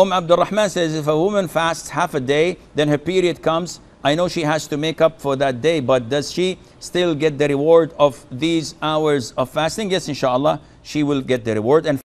Umm Abdurrahman says, if a woman fasts half a day, then her period comes. I know she has to make up for that day, but does she still get the reward of these hours of fasting? Yes, inshallah, she will get the reward. And